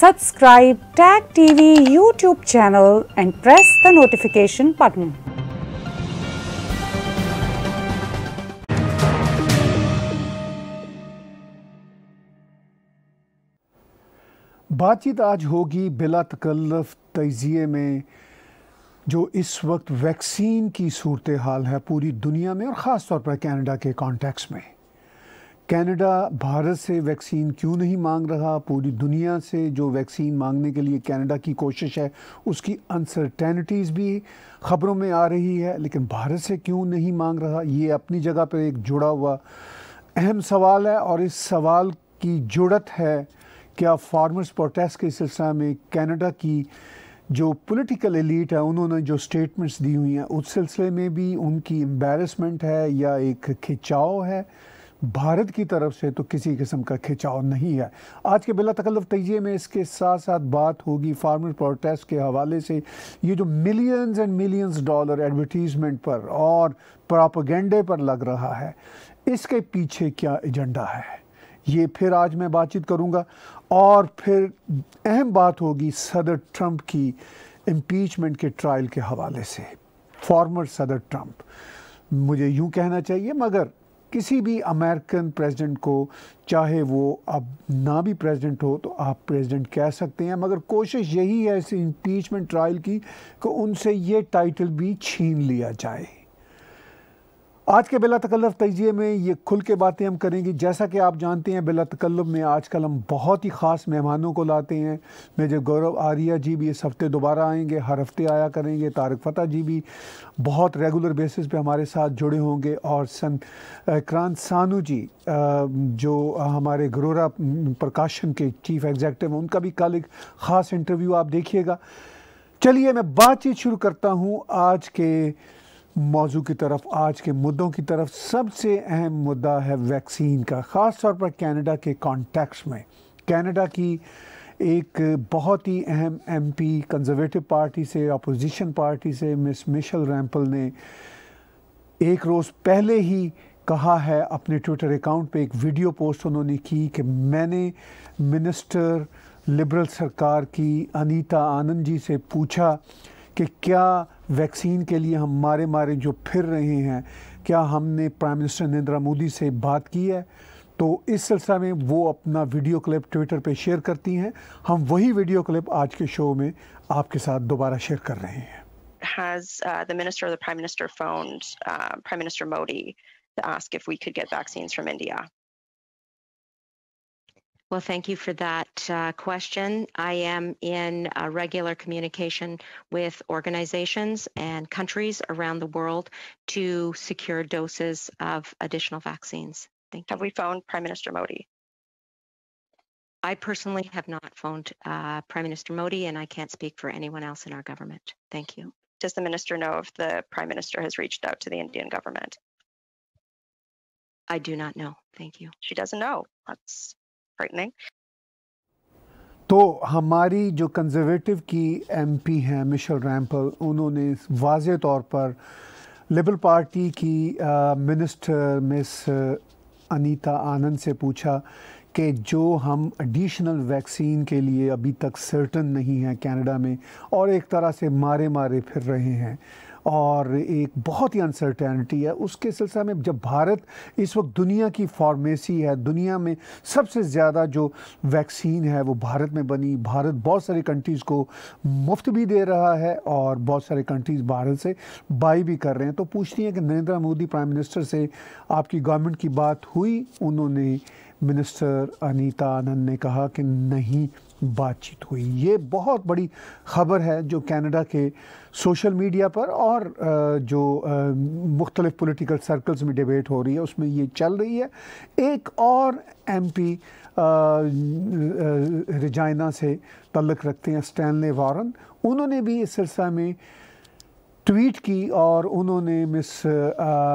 Subscribe Tag TV YouTube channel and press the notification button. बातचीत आज होगी बिला तकल्लफ तजिए में जो इस वक्त वैक्सीन की सूरत हाल है पूरी दुनिया में और ख़ास तौर पर कनाडा के कॉन्टेक्स में कनाडा भारत से वैक्सीन क्यों नहीं मांग रहा पूरी दुनिया से जो वैक्सीन मांगने के लिए कनाडा की कोशिश है उसकी अनसर्टेनिटीज़ भी ख़बरों में आ रही है लेकिन भारत से क्यों नहीं मांग रहा ये अपनी जगह पर एक जुड़ा हुआ अहम सवाल है और इस सवाल की जुड़त है क्या फार्मर्स प्रोटेस्ट के सिलसिला में कनाडा की जो पॉलिटिकल एलिट है उन्होंने जो स्टेटमेंट्स दी हुई हैं उस सिलसिले में भी उनकी एम्बेरसमेंट है या एक खिंचाव है भारत की तरफ से तो किसी किस्म का खिंचाव नहीं है आज के बिला तकल्लफ तजिए में इसके साथ साथ बात होगी फार्मर प्रोटेस्ट के हवाले से ये जो millions and millions dollar advertisement पर और प्रापगेंडे पर लग रहा है इसके पीछे क्या एजेंडा है ये फिर आज मैं बातचीत करूंगा और फिर अहम बात होगी सदर ट्रंप की इम्पीचमेंट के ट्रायल के हवाले से फॉर्मर सदर ट्रंप मुझे यूं कहना चाहिए मगर किसी भी अमेरिकन प्रेसिडेंट को चाहे वो अब ना भी प्रेसिडेंट हो तो आप प्रेसिडेंट कह सकते हैं मगर कोशिश यही है इस इम्पीचमेंट ट्रायल की कि उनसे ये टाइटल भी छीन लिया जाए आज के बिला तकल्लफ तजिए में ये खुल के बातें हम करेंगे जैसा कि आप जानते हैं बिला तकल्लफ में आजकल हम बहुत ही ख़ास मेहमानों को लाते हैं मेजर गौरव आर्या जी भी इस हफ़्ते दोबारा आएंगे हर हफ़्ते आया करेंगे तारक फतेह जी भी बहुत रेगुलर बेसिस पे हमारे साथ जुड़े होंगे और सन क्रांत सानू जी जो हमारे गुरोरा प्रकाशन के चीफ़ एग्जेक्टिव हैं उनका भी कल एक ख़ास इंटरव्यू आप देखिएगा चलिए मैं बातचीत शुरू करता हूँ आज के मौजू की तरफ आज के मुद्दों की तरफ सबसे अहम मुद्दा है वैक्सीन का ख़ास तौर पर कनाडा के कॉन्टेक्स में कनाडा की एक बहुत ही अहम एमपी कंजर्वेटिव पार्टी से अपोजिशन पार्टी से मिस मिशल रैम्पल ने एक रोज़ पहले ही कहा है अपने ट्विटर अकाउंट पे एक वीडियो पोस्ट उन्होंने की कि मैंने मिनिस्टर लिबरल सरकार की अनीता आनंद जी से पूछा कि क्या वैक्सीन के लिए हम मारे मारे जो फिर रहे हैं क्या हमने प्राइम मिनिस्टर नरेंद्र मोदी से बात की है तो इस सिलसिला में वो अपना वीडियो क्लिप ट्विटर पे शेयर करती हैं हम वही वीडियो क्लिप आज के शो में आपके साथ दोबारा शेयर कर रहे हैं Has uh, the minister or the prime minister phoned uh, Prime Minister Modi to ask if we could get vaccines from India? Well, thank you for that uh, question. I am in uh, regular communication with organizations and countries around the world to secure doses of additional vaccines. Thank you. Have we phoned Prime Minister Modi? I personally have not phoned uh, Prime Minister Modi, and I can't speak for anyone else in our government. Thank you. Does the minister know if the Prime Minister has reached out to the Indian government? I do not know. Thank you. She doesn't know. That's frightening. तो हमारी जो conservative की MP हैं Michel रैम्पल उन्होंने वाज तौर पर liberal party की मिनिस्टर मिस अनीता आनंद से पूछा कि जो हम एडिशनल वैक्सीन के लिए अभी तक सर्टन नहीं हैं कनाडा में और एक तरह से मारे मारे फिर रहे हैं और एक बहुत ही अनसर्टेनिटी है उसके सिलसिले में जब भारत इस वक्त दुनिया की फार्मेसी है दुनिया में सबसे ज़्यादा जो वैक्सीन है वो भारत में बनी भारत बहुत सारे कंट्रीज़ को मुफ्त भी दे रहा है और बहुत सारे कंट्रीज़ भारत से बाई भी कर रहे हैं तो पूछती हैं कि नरेंद्र मोदी प्राइम मिनिस्टर से आपकी गवर्नमेंट की बात हुई उन्होंने मिनिस्टर अनीता आनंद ने कहा कि नहीं बातचीत हुई ये बहुत बड़ी ख़बर है जो कनाडा के सोशल मीडिया पर और जो मुख्तलिफ़ पॉलिटिकल सर्कल्स में डिबेट हो रही है उसमें ये चल रही है एक और एमपी रिजाइना से तल्लक रखते हैं स्टैनले वारन उन्होंने भी इस सिलसिला में ट्वीट की और उन्होंने मिस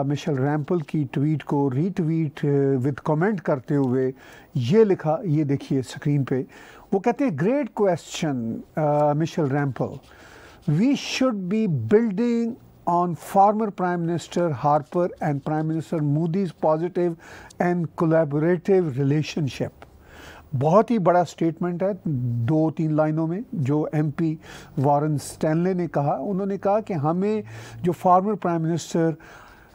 मिशेल रैम्पल की ट्वीट को रीट्वीट विद कमेंट करते हुए ये लिखा ये देखिए स्क्रीन पे वो कहते हैं great question Michelle Rempel we should be building on former prime minister Harper and prime minister Modi's positive and collaborative relationship बहुत ही बड़ा स्टेटमेंट है दो तीन लाइनों में जो एमपी वॉरेन स्टैनले ने कहा उन्होंने कहा कि हमें जो former prime minister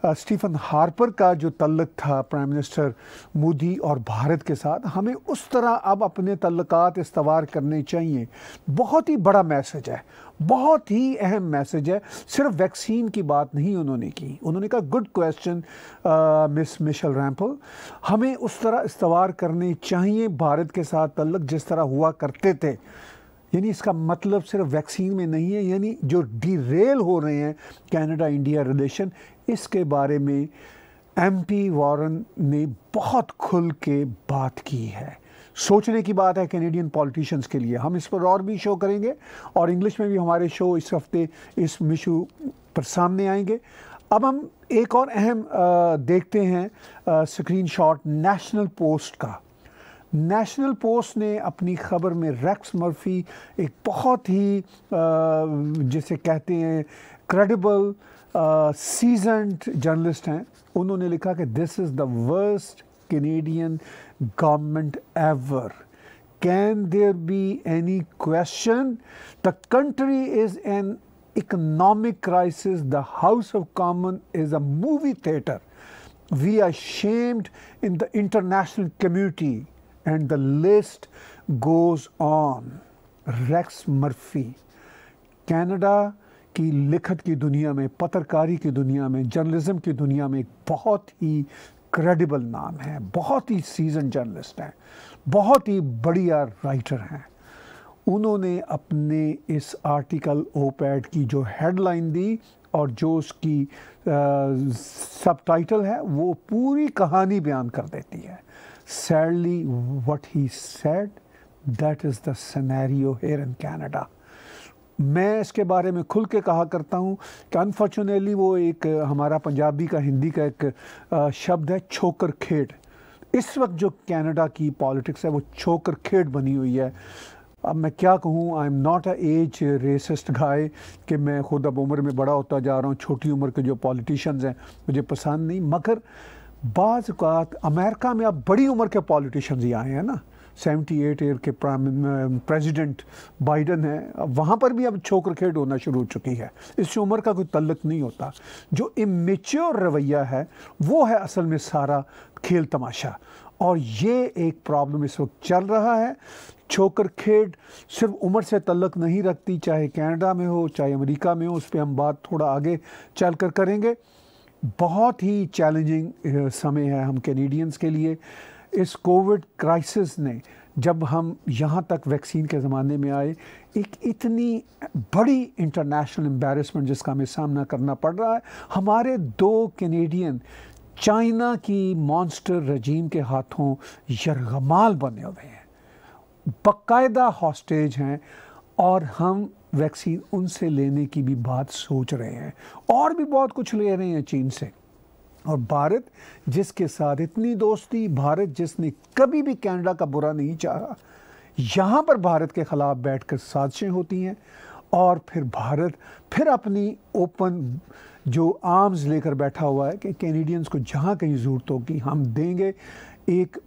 Stephen Harper का जो तल्लक था प्राइम मिनिस्टर मोदी और भारत के साथ हमें उस तरह अब अपने तल्लकात इस्तवार करने चाहिए बहुत ही बड़ा मैसेज है बहुत ही अहम मैसेज है सिर्फ वैक्सीन की बात नहीं उन्होंने की उन्होंने कहा good question miss Michelle Rempel हमें उस तरह इस्तवार करने चाहिए भारत के साथ तल्लक जिस तरह हुआ करते थे यानी इसका मतलब सिर्फ वैक्सीन में नहीं है यानी जो डीरेल हो रहे हैं कनाडा इंडिया रिलेशन इसके बारे में एमपी वारन ने बहुत खुल के बात की है सोचने की बात है कैनेडियन पॉलिटिशियंस के लिए हम इस पर और भी शो करेंगे और इंग्लिश में भी हमारे शो इस हफ्ते इस मिशू पर सामने आएंगे अब हम एक और अहम देखते हैं स्क्रीनशॉट नेशनल पोस्ट का नेशनल पोस्ट ने अपनी खबर में रैक्स मर्फी एक बहुत ही जिसे कहते हैं क्रेडिबल सीजनड जर्नलिस्ट हैं उन्होंने लिखा कि this is the worst Canadian government ever can there be any question the country is an economic crisis the House of Common is a movie theatre we are shamed in the international community and the list goes on Rex Murphy Canada की लिखत की दुनिया में पत्रकारी की दुनिया में journalism की दुनिया में एक बहुत ही क्रेडिबल नाम है बहुत ही सीजन जर्नलिस्ट हैं बहुत ही बढ़िया राइटर हैं उन्होंने अपने इस आर्टिकल ओपैड की जो हेडलाइन दी और जो उसकी सब टाइटल है वो पूरी कहानी बयान कर देती है Sadly, what he said, that is the scenario here in Canada. मैं इसके बारे में खुल के कहा करता हूँ कि अनफॉर्चुनेटली वो एक हमारा पंजाबी का हिंदी का एक शब्द है छोकर खेड इस वक्त जो कनाडा की पॉलिटिक्स है वो छोकर खेड बनी हुई है अब मैं क्या कहूँ I am not a age racist guy कि मैं खुद अब उम्र में बड़ा होता जा रहा हूँ छोटी उम्र के जो पॉलिटिशियंस हैं मुझे पसंद नहीं मगर बाज़ अमेरिका में अब बड़ी उम्र के पॉलिटिशन ही आए हैं ना सेवेंटी एट ईयर के प्रेसिडेंट बाइडन है वहाँ पर भी अब छोकर खेड होना शुरू हो चुकी है इससे उम्र का कोई तल्लक नहीं होता जो इमेच्योर रवैया है वो है असल में सारा खेल तमाशा और ये एक प्रॉब्लम इस वक्त चल रहा है छोकर खेड सिर्फ उम्र से तल्लक नहीं रखती चाहे कनाडा में हो चाहे अमेरिका में हो उस पर हम बात थोड़ा आगे चल कर करेंगे बहुत ही चैलेंजिंग uh, समय है हम कैनेडियंस के लिए इस कोविड क्राइसिस ने जब हम यहाँ तक वैक्सीन के ज़माने में आए एक इतनी बड़ी इंटरनेशनल एम्बेरसमेंट जिसका हमें सामना करना पड़ रहा है हमारे दो कैनेडियन चाइना की मॉन्स्टर रजीम के हाथों यरगमाल बने हुए हैं बकायदा हॉस्टेज हैं और हम वैक्सीन उनसे लेने की भी बात सोच रहे हैं और भी बहुत कुछ ले रहे हैं चीन से और भारत जिसके साथ इतनी दोस्ती भारत जिसने कभी भी कैनेडा का बुरा नहीं चाहा यहाँ पर भारत के ख़िलाफ़ बैठकर साजिशें होती हैं और फिर भारत फिर अपनी ओपन जो आर्म्स लेकर बैठा हुआ है कि कैनेडियंस को जहाँ कहीं ज़रूरत होगी हम देंगे एक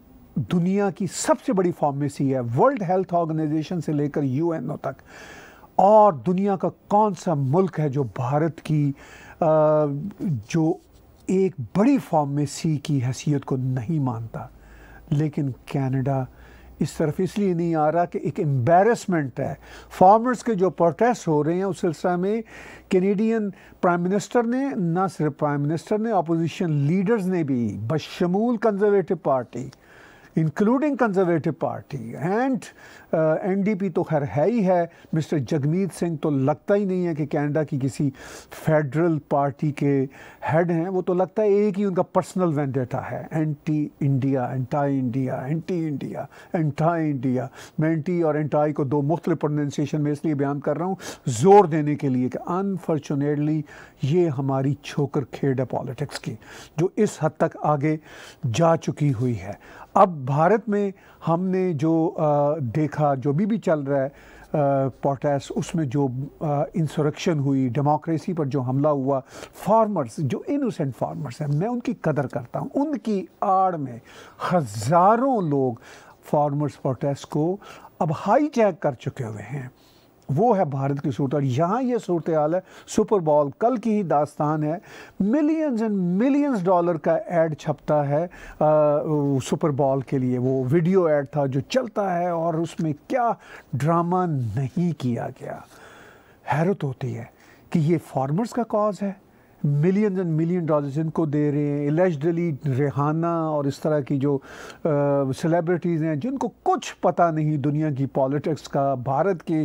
दुनिया की सबसे बड़ी फार्मेसी है वर्ल्ड हेल्थ ऑर्गेनाइजेशन से लेकर यूएनओ तक और दुनिया का कौन सा मुल्क है जो भारत की जो एक बड़ी फॉर्म में सी की हैसियत को नहीं मानता लेकिन कनाडा इस तरफ इसलिए नहीं आ रहा कि एक एम्बेरसमेंट है फार्मर्स के जो प्रोटेस्ट हो रहे हैं उस सिलसिले में कैनेडियन प्राइम मिनिस्टर ने ना सिर्फ प्राइम मिनिस्टर ने अपोजिशन लीडर्स ने भी बशमूल conservative party including conservative party and NDP तो खैर है ही है मिस्टर जगमीत सिंह तो लगता ही नहीं है कि कनाडा की किसी फेडरल पार्टी के हेड हैं वो तो लगता है एक ही उनका पर्सनल वेंडेटा है anti India anti India anti India anti India मैं एंटी और एंटाई को दो मुख्तलि प्रोनाउंसिएशन में इसलिए बयान कर रहा हूँ ज़ोर देने के लिए कि अनफॉर्चुनेटली ये हमारी छोकर खेड है पॉलिटिक्स की जो इस हद तक आगे जा चुकी हुई है अब भारत में हमने जो देखा जो भी भी चल रहा है पोटैस उसमें जो इंसरक्शन हुई डेमोक्रेसी पर जो हमला हुआ फार्मर्स जो इनोसेंट फार्मर्स हैं मैं उनकी कदर करता हूँ उनकी आड़ में हज़ारों लोग फार्मर्स प्रोटेस्ट को अब हाई चैक कर चुके हुए हैं वो है भारत की सूरत यहाँ ये सूरत हाल है सुपर बॉल कल की ही दास्तान है मिलियंस एंड मिलियंस डॉलर का एड छपता है आ, सुपर बॉल के लिए वो वीडियो एड था जो चलता है और उसमें क्या ड्रामा नहीं किया गया हैरत होती है कि ये फार्मर्स का कॉज है मिलियन एंड मिलियन डॉलर्स इनको दे रहे हैं एलिजली रेहाना और इस तरह की जो सेलिब्रिटीज़ हैं जिनको कुछ पता नहीं दुनिया की पॉलिटिक्स का भारत के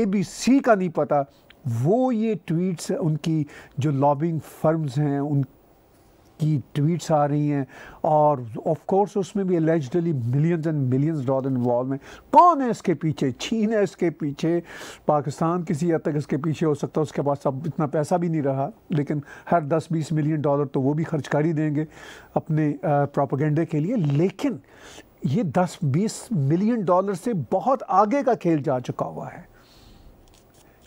ए बी सी का नहीं पता वो ये ट्वीट्स उनकी जो लॉबिंग फर्म्स हैं उन की ट्वीट्स आ रही हैं और ऑफ कोर्स उसमें भी allegedly millions and millions dollar involve हैं कौन है इसके पीछे चीन है इसके पीछे पाकिस्तान किसी हद तक इसके पीछे हो सकता है उसके पास अब इतना पैसा भी नहीं रहा लेकिन हर दस बीस मिलियन डॉलर तो वो भी खर्च कर ही देंगे अपने प्रोपोगेंडे के लिए लेकिन ये दस बीस मिलियन डॉलर से बहुत आगे का खेल जा चुका हुआ है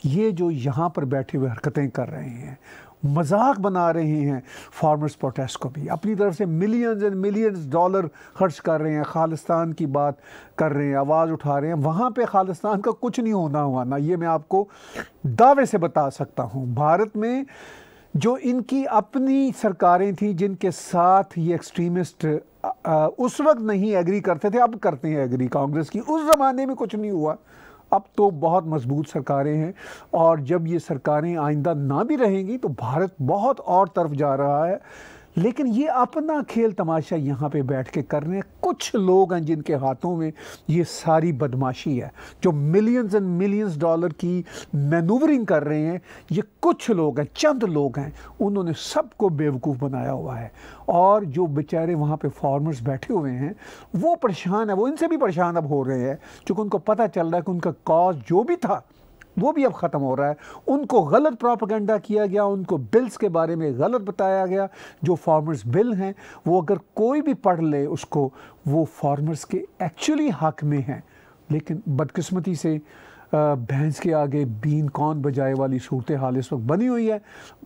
ये जो यहाँ पर बैठे हुए हरकतें कर रहे हैं मजाक बना रहे हैं फार्मर्स प्रोटेस्ट को भी अपनी तरफ से मिलियंस एंड मिलियंस डॉलर खर्च कर रहे हैं खालिस्तान की बात कर रहे हैं आवाज़ उठा रहे हैं वहाँ पे खालिस्तान का कुछ नहीं होना हुआ ना ये मैं आपको दावे से बता सकता हूँ भारत में जो इनकी अपनी सरकारें थी जिनके साथ ये एक्सट्रीमिस्ट उस वक्त नहीं एग्री करते थे अब करते हैं एग्री कांग्रेस की उस ज़माने में कुछ नहीं हुआ अब तो बहुत मजबूत सरकारें हैं और जब ये सरकारें आइंदा ना भी रहेंगी तो भारत बहुत और तरफ जा रहा है लेकिन ये अपना खेल तमाशा यहाँ पे बैठ के कर रहे हैं कुछ लोग हैं जिनके हाथों में ये सारी बदमाशी है जो मिलियंस एंड मिलियंस डॉलर की मैनूवरिंग कर रहे हैं ये कुछ लोग हैं चंद लोग हैं उन्होंने सबको बेवकूफ़ बनाया हुआ है और जो बेचारे वहाँ पे फार्मर्स बैठे हुए हैं वो परेशान है वो इनसे भी परेशान अब हो रहे हैं चूँकि उनको पता चल रहा है कि उनका कॉज जो भी था वो भी अब ख़त्म हो रहा है उनको गलत प्रोपागेंडा किया गया उनको बिल्स के बारे में गलत बताया गया जो फार्मर्स बिल हैं वो अगर कोई भी पढ़ ले उसको वो फार्मर्स के एक्चुअली हक में हैं लेकिन बदकस्मती से भैंस के आगे बीन कौन बजाए वाली सूरत हाल इस वक्त बनी हुई है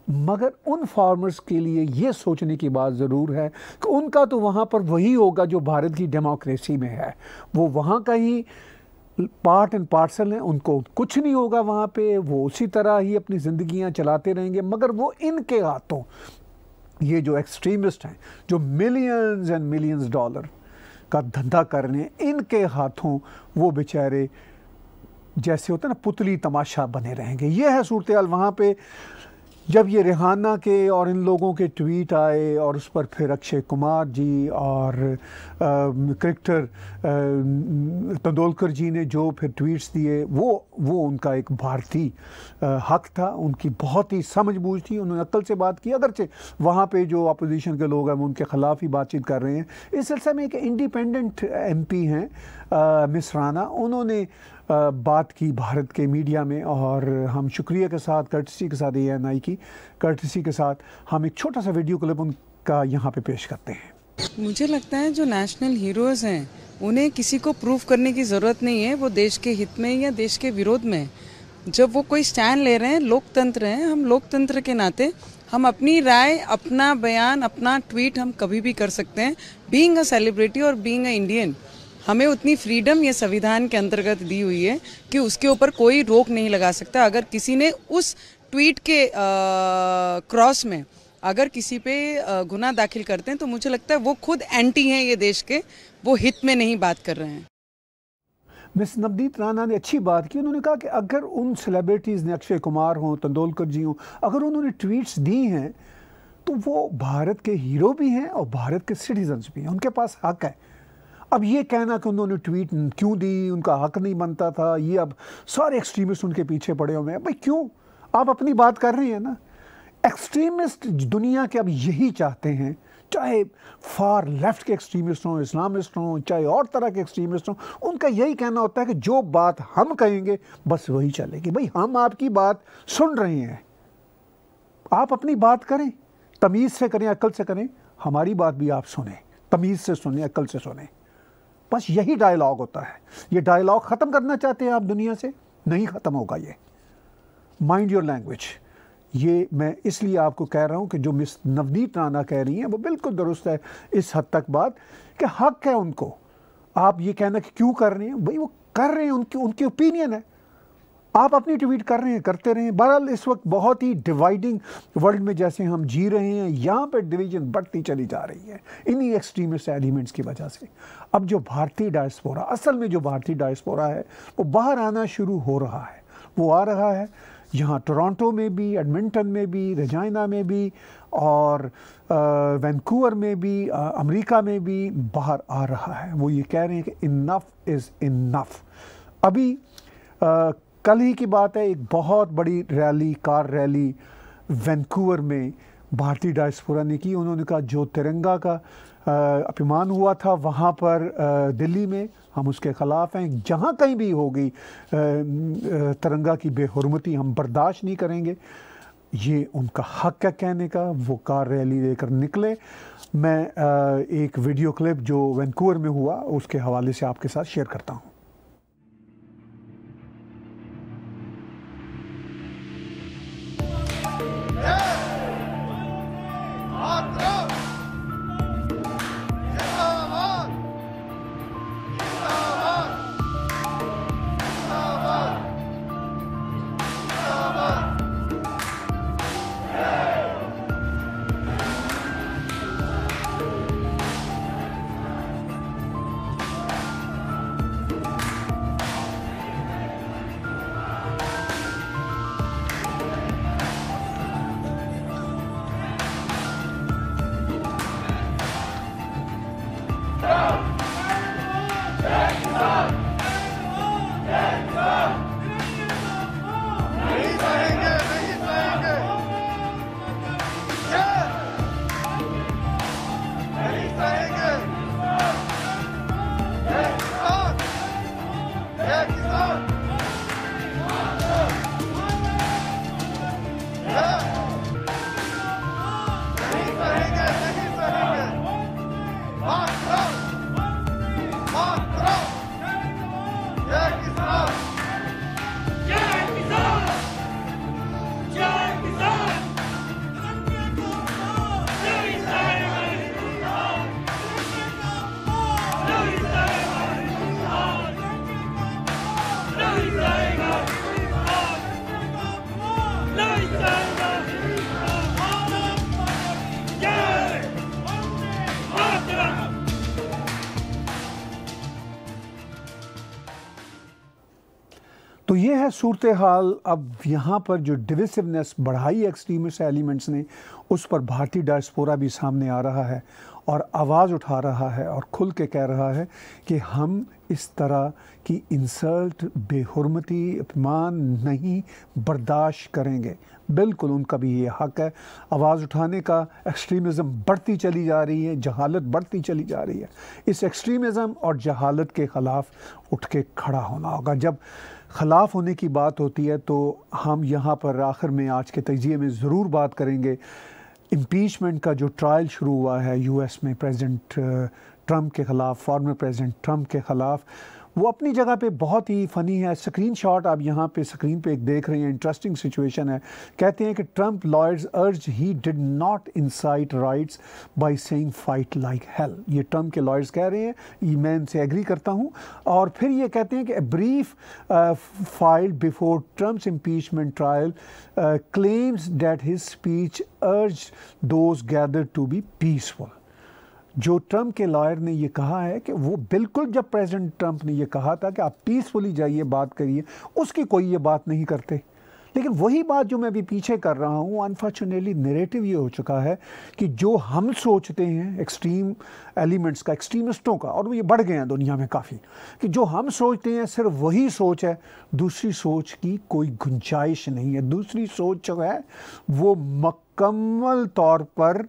मगर उन फार्मर्स के लिए ये सोचने की बात ज़रूर है कि उनका तो वहाँ पर वही होगा जो भारत की डेमोक्रेसी में है वो वहाँ का ही पार्ट एंड पार्सल हैं उनको कुछ नहीं होगा वहाँ पे वो उसी तरह ही अपनी ज़िंदगियाँ चलाते रहेंगे मगर वो इनके हाथों ये जो एक्सट्रीमिस्ट हैं जो मिलियंस एंड मिलियंस डॉलर का धंधा कर रहे हैं इनके हाथों वो बेचारे जैसे होते हैं ना पुतली तमाशा बने रहेंगे ये है सूरत हाल वहाँ पर जब ये रिहाना के और इन लोगों के ट्वीट आए और उस पर फिर अक्षय कुमार जी और क्रिकेटर तंदोलकर जी ने जो फिर ट्वीट्स दिए वो वो उनका एक भारतीय हक था उनकी बहुत ही समझ बूझ थी उन्होंने अक्ल से बात की अगरचे वहाँ पे जो अपोजिशन के लोग हैं वो उनके ख़िलाफ़ ही बातचीत कर रहे हैं इस सिलसिले में एक इंडिपेंडेंट एम हैं मिसराना उन्होंने बात की भारत के मीडिया में और हम शुक्रिया के साथ कर्टसी के साथ ए एन आई की कर्टसी के साथ हम एक छोटा सा वीडियो क्लिप उनका यहाँ पे पेश करते हैं मुझे लगता है जो नेशनल हीरोज हैं उन्हें किसी को प्रूव करने की ज़रूरत नहीं है वो देश के हित में या देश के विरोध में जब वो कोई स्टैंड ले रहे हैं लोकतंत्र हैं हम लोकतंत्र के नाते हम अपनी राय अपना बयान अपना ट्वीट हम कभी भी कर सकते हैं बींग अ सेलिब्रिटी और बींग अ इंडियन हमें उतनी फ्रीडम ये संविधान के अंतर्गत दी हुई है कि उसके ऊपर कोई रोक नहीं लगा सकता अगर किसी ने उस ट्वीट के क्रॉस में अगर किसी पे गुना दाखिल करते हैं तो मुझे लगता है वो खुद एंटी हैं ये देश के वो हित में नहीं बात कर रहे हैं मिस नवदीप राणा ने अच्छी बात की उन्होंने कहा कि अगर उन सेलिब्रिटीज़ ने अक्षय कुमार हों तंदोलकर जी हों अगर उन्होंने ट्वीट्स दी हैं तो वो भारत के हीरो भी हैं और भारत के सिटीजन्स भी हैं उनके पास हक है अब ये कहना कि उन्होंने ट्वीट क्यों दी उनका हक नहीं बनता था ये अब सारे एक्सट्रीमिस्ट उनके पीछे पड़े हुए हैं भाई क्यों आप अपनी बात कर रही हैं ना एक्सट्रीमिस्ट दुनिया के अब यही चाहते हैं चाहे फार लेफ्ट के एक्सट्रीमिस्ट हों इस्लामिस्ट हों चाहे और तरह के एक्सट्रीमिस्ट हों उनका यही कहना होता है कि जो बात हम कहेंगे बस वही चलेगी भाई हम आपकी बात सुन रहे हैं आप अपनी बात करें तमीज़ से करें अक्ल से करें हमारी बात भी आप सुने तमीज़ से सुने अक्ल से सुने बस यही डायलॉग होता है ये डायलॉग ख़त्म करना चाहते हैं आप दुनिया से नहीं ख़त्म होगा ये माइंड योर लैंग्वेज ये मैं इसलिए आपको कह रहा हूँ कि जो मिस नवनीत राना कह रही हैं वो बिल्कुल दुरुस्त है इस हद तक बात कि हक है उनको आप ये कहना कि क्यों कर रहे हैं भाई वो कर रहे हैं उनकी उनकी ओपिनियन है आप अपनी ट्वीट कर रहे हैं करते रहें बहरहाल इस वक्त बहुत ही डिवाइडिंग वर्ल्ड में जैसे हम जी रहे हैं यहाँ पर डिवीजन बढ़ती चली जा रही है इन्हीं एक्सट्रीमिस्ट एलिमेंट्स की वजह से अब जो भारतीय डायस्पोरा असल में जो भारतीय डायस्पोरा है वो बाहर आना शुरू हो रहा है वो आ रहा है यहाँ टोरंटो में भी एडमिंटन में भी रजाइना में भी और वैंकूवर में भी आ, अमेरिका में भी बाहर आ रहा है वो ये कह रहे हैं कि इन्नफ इज़ इन्नफ अभी आ, कल ही की बात है एक बहुत बड़ी रैली कार रैली वैंकूवर में भारतीय डायस्पोरा ने की उन्होंने कहा जो तिरंगा का अपमान हुआ था वहाँ पर दिल्ली में हम उसके ख़िलाफ़ हैं जहाँ कहीं भी हो गई तिरंगा की बेहरमती हम बर्दाश्त नहीं करेंगे ये उनका हक है कहने का वो कार रैली लेकर निकले मैं एक वीडियो क्लिप जो वैंकूवर में हुआ उसके हवाले से आपके साथ शेयर करता हूँ तो ये है सूरत हाल अब यहाँ पर जो डिविसिवनेस बढ़ाई एक्सट्रीमिस्ट एलिमेंट्स ने उस पर भारतीय डायस्पोरा भी सामने आ रहा है और आवाज़ उठा रहा है और खुल के कह रहा है कि हम इस तरह की इंसल्ट बेहरमती अपमान नहीं बर्दाश्त करेंगे बिल्कुल उनका भी ये हक है आवाज़ उठाने का एक्सट्रीमिज़म बढ़ती चली जा रही है जहालत बढ़ती चली जा रही है इस एक्सट्रीमिज़म और जहालत के ख़िलाफ़ उठ के खड़ा होना होगा जब खिलाफ होने की बात होती है तो हम यहाँ पर आखिर में आज के तजिए में ज़रूर बात करेंगे इम्पीचमेंट का जो ट्रायल शुरू हुआ है यूएस में प्रेसिडेंट ट्रंप uh, के ख़िलाफ़ फॉर्मर प्रेसिडेंट ट्रंप के ख़िलाफ़ वो अपनी जगह पे बहुत ही फ़नी है स्क्रीनशॉट आप यहाँ पे स्क्रीन पे एक देख रहे हैं इंटरेस्टिंग सिचुएशन है कहते हैं कि Trump lawyers urge he did not incite riots by saying fight like hell ये ट्रम्प के लॉयर्स कह रहे हैं ये मैं इनसे एग्री करता हूँ और फिर ये कहते हैं कि brief file before Trump's impeachment trial claims that his speech urged those gather to be peaceful जो ट्रंप के लॉयर ने ये कहा है कि वो बिल्कुल जब प्रेसिडेंट ट्रम्प ने ये कहा था कि आप पीसफुली जाइए बात करिए उसकी कोई ये बात नहीं करते लेकिन वही बात जो मैं अभी पीछे कर रहा हूँ अनफॉर्चुनेटली नेरेटिव ये हो चुका है कि जो हम सोचते हैं एक्सट्रीम एलिमेंट्स का एक्सट्रीमिस्टों का और वो ये बढ़ गए हैं दुनिया में काफ़ी कि जो हम सोचते हैं सिर्फ वही सोच है दूसरी सोच की कोई गुंजाइश नहीं है दूसरी सोच जो है वो मकम्मल तौर पर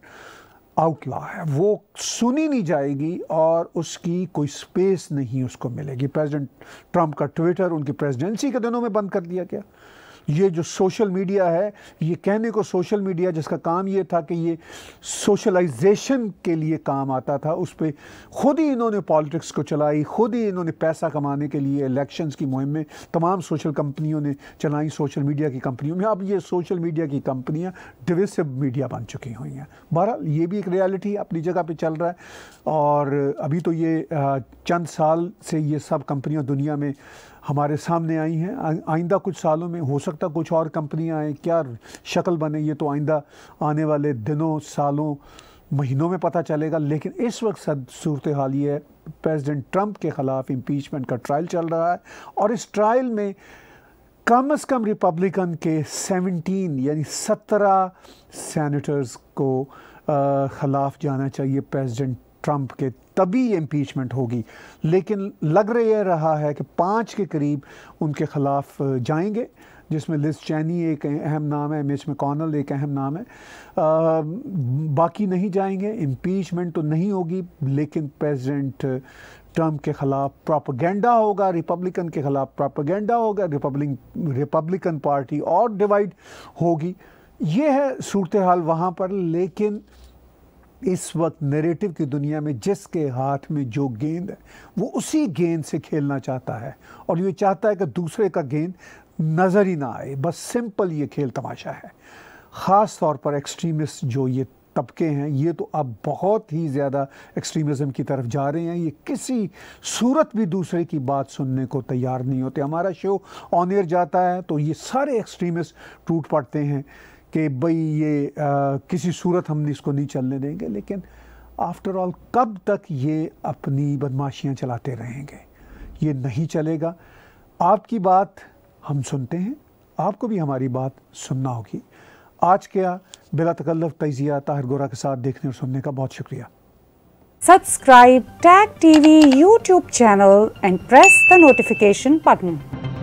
आउटला है वो सुनी नहीं जाएगी और उसकी कोई स्पेस नहीं उसको मिलेगी प्रेसिडेंट ट्रंप का ट्विटर उनकी प्रेसिडेंसी के दिनों में बंद कर दिया गया ये जो सोशल मीडिया है ये कहने को सोशल मीडिया जिसका काम ये था कि ये सोशलाइजेशन के लिए काम आता था उस पर ख़ुद ही इन्होंने पॉलिटिक्स को चलाई ख़ुद ही इन्होंने पैसा कमाने के लिए इलेक्शंस की में तमाम सोशल कंपनियों ने चलाई सोशल मीडिया की कंपनियों में अब ये सोशल मीडिया की कंपनियाँ डिविसिव मीडिया बन चुकी हुई हैं बहरहाल ये भी एक रियलिटी अपनी जगह पर चल रहा है और अभी तो ये चंद साल से ये सब कंपनियाँ दुनिया में हमारे सामने आई हैं आइंदा कुछ सालों में हो सकता कुछ और कंपनियां आएँ क्या शक्ल बने ये तो आइंदा आने वाले दिनों सालों महीनों में पता चलेगा लेकिन इस वक्त सूरत हाल ये है प्रेसिडेंट ट्रंप के ख़िलाफ़ इम्पीचमेंट का ट्रायल चल रहा है और इस ट्रायल में कम अज़ कम रिपब्लिकन के 17 यानी 17 सैनिटर्स को ख़िलाफ़ जाना चाहिए प्रेसिडेंट ट्रंप के तभी इम्पीचमेंट होगी लेकिन लग रही रहा है कि पाँच के करीब उनके ख़िलाफ़ जाएंगे जिसमें लिस चैनी एक अहम नाम है मिच मकॉनल एक अहम नाम है आ, बाकी नहीं जाएंगे इम्पीचमेंट तो नहीं होगी लेकिन प्रेसिडेंट ट्रंप के ख़िलाफ़ प्रोपागेंडा होगा रिपब्लिकन के ख़िलाफ़ प्रोपागेंडा होगा रिपब्लिक रिपब्लिकन पार्टी और डिवाइड होगी ये है सूरत हाल वहाँ पर लेकिन इस वक्त नरेटिव की दुनिया में जिसके हाथ में जो गेंद है वो उसी गेंद से खेलना चाहता है और ये चाहता है कि दूसरे का गेंद नज़र ही ना आए बस सिंपल ये खेल तमाशा है ख़ास तौर पर एक्सट्रीमिस्ट जो ये तबके हैं ये तो अब बहुत ही ज़्यादा एक्सट्रीमिज़म की तरफ जा रहे हैं ये किसी सूरत भी दूसरे की बात सुनने को तैयार नहीं होते हमारा शो ऑन एयर जाता है तो ये सारे एक्सट्रीमिस्ट टूट पड़ते हैं कि भाई ये आ, किसी सूरत हम इसको नहीं चलने देंगे लेकिन आफ्टर ऑल कब तक ये अपनी बदमाशियाँ चलाते रहेंगे ये नहीं चलेगा आपकी बात हम सुनते हैं आपको भी हमारी बात सुनना होगी आज क्या बिला तकल्लफ तजिया ताहिर गोरा के साथ देखने और सुनने का बहुत शुक्रिया subscribe tag TV YouTube channel and press the notification button